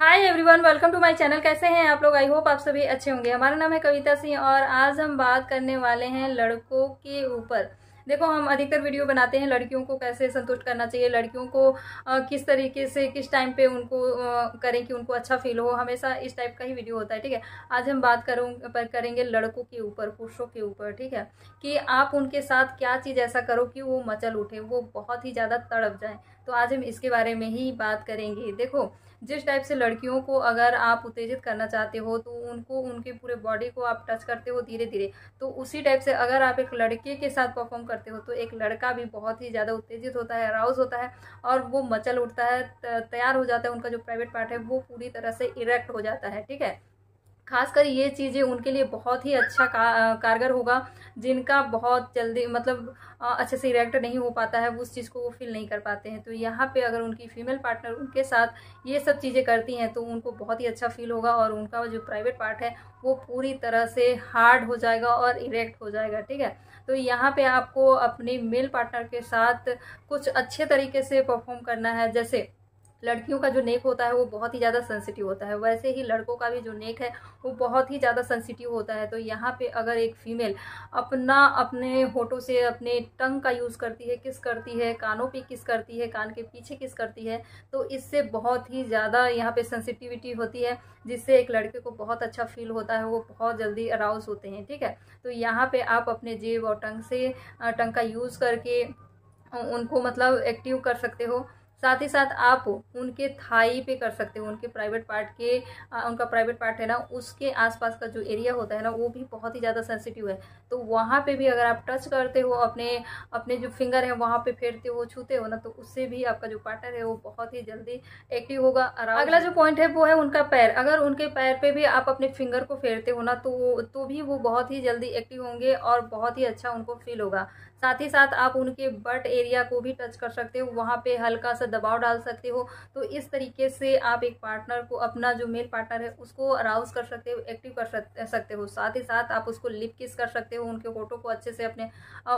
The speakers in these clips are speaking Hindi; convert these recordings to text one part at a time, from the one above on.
hi everyone welcome to my channel कैसे हैं आप लोग आई होप आप सभी अच्छे होंगे हमारा नाम है कविता सिंह और आज हम बात करने वाले हैं लड़कों के ऊपर देखो हम अधिकतर वीडियो बनाते हैं लड़कियों को कैसे संतुष्ट करना चाहिए लड़कियों को किस तरीके से किस टाइम पे उनको करें कि उनको अच्छा फील हो हमेशा इस टाइप का ही वीडियो होता है ठीक है आज हम बात करूँ पर करेंगे लड़कों के ऊपर पुरुषों के ऊपर ठीक है कि आप उनके साथ क्या चीज़ ऐसा करो कि वो मचल उठे वो बहुत ही ज़्यादा तड़प जाए तो आज हम इसके बारे में ही बात करेंगे देखो जिस टाइप से लड़कियों को अगर आप उत्तेजित करना चाहते हो तो उनको उनके पूरे बॉडी को आप टच करते हो धीरे धीरे तो उसी टाइप से अगर आप एक लड़के के साथ परफॉर्म करते हो तो एक लड़का भी बहुत ही ज़्यादा उत्तेजित होता है अराउज होता है और वो मचल उठता है तैयार हो जाता है उनका जो प्राइवेट पार्ट है वो पूरी तरह से इरेक्ट हो जाता है ठीक है खासकर ये चीज़ें उनके लिए बहुत ही अच्छा का, कारगर होगा जिनका बहुत जल्दी मतलब अच्छे से रिएक्ट नहीं हो पाता है वो उस चीज़ को वो फील नहीं कर पाते हैं तो यहाँ पे अगर उनकी फीमेल पार्टनर उनके साथ ये सब चीज़ें करती हैं तो उनको बहुत ही अच्छा फील होगा और उनका जो प्राइवेट पार्ट है वो पूरी तरह से हार्ड हो जाएगा और इरेक्ट हो जाएगा ठीक है तो यहाँ पे आपको अपने मेल पार्टनर के साथ कुछ अच्छे तरीके से परफॉर्म करना है जैसे लड़कियों का जो नेक होता है वो बहुत ही ज़्यादा सेंसिटिव होता है वैसे ही लड़कों का भी जो नेक है वो बहुत ही ज़्यादा सेंसिटिव होता है तो यहाँ पे अगर एक फीमेल अपना अपने होठों से अपने टंग का यूज़ करती है किस करती है कानों पे किस करती है कान के पीछे किस करती है तो इससे बहुत ही ज़्यादा यहाँ पर सेंसिटिविटी होती है जिससे एक लड़के को बहुत अच्छा फील होता है वो बहुत जल्दी अराउज होते हैं ठीक है तो यहाँ पर आप अपने जेब और टंग से टंग का यूज़ करके उनको मतलब एक्टिव कर सकते हो साथ ही साथ आप उनके थाई पे कर सकते हो उनके प्राइवेट पार्ट के आ, उनका प्राइवेट पार्ट है ना उसके आसपास का जो एरिया होता है ना वो भी बहुत ही ज़्यादा सेंसिटिव है तो वहाँ पे भी अगर आप टच करते हो अपने अपने जो फिंगर है वहाँ पे फेरते हो छूते हो ना तो उससे भी आपका जो पार्टनर है वो बहुत ही जल्दी एक्टिव होगा अगला जो पॉइंट है वो है उनका पैर अगर उनके पैर पर भी आप अपने फिंगर को फेरते हो ना तो तो भी वो बहुत ही जल्दी एक्टिव होंगे और बहुत ही अच्छा उनको फील होगा साथ ही साथ आप उनके बट एरिया को भी टच कर सकते हो वहाँ पे हल्का सा दबाव डाल सकते हो तो इस तरीके से आप एक पार्टनर को अपना जो मेल पार्टनर है उसको अराउज कर सकते हो एक्टिव कर सकते हो साथ ही साथ आप उसको लिप किस कर सकते हो उनके फोटो को अच्छे से अपने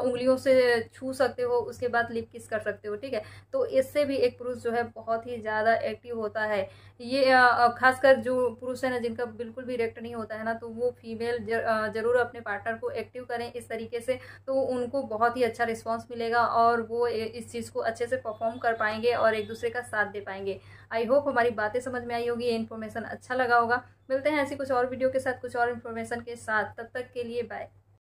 उंगलियों से छू सकते हो उसके बाद लिप किस कर सकते हो ठीक है तो इससे भी एक पुरुष जो है बहुत ही ज़्यादा एक्टिव होता है ये खासकर जो पुरुष है ना जिनका बिल्कुल भी रिएक्ट नहीं होता है ना तो वो फीमेल जरूर अपने पार्टनर को एक्टिव करें इस तरीके से तो उनको बहुत बहुत ही अच्छा रिस्पॉन्स मिलेगा और वो इस चीज़ को अच्छे से परफॉर्म कर पाएंगे और एक दूसरे का साथ दे पाएंगे आई होप हमारी बातें समझ में आई होगी ये इन्फॉर्मेशन अच्छा लगा होगा मिलते हैं ऐसी कुछ और वीडियो के साथ कुछ और इन्फॉर्मेशन के साथ तब तक के लिए बाय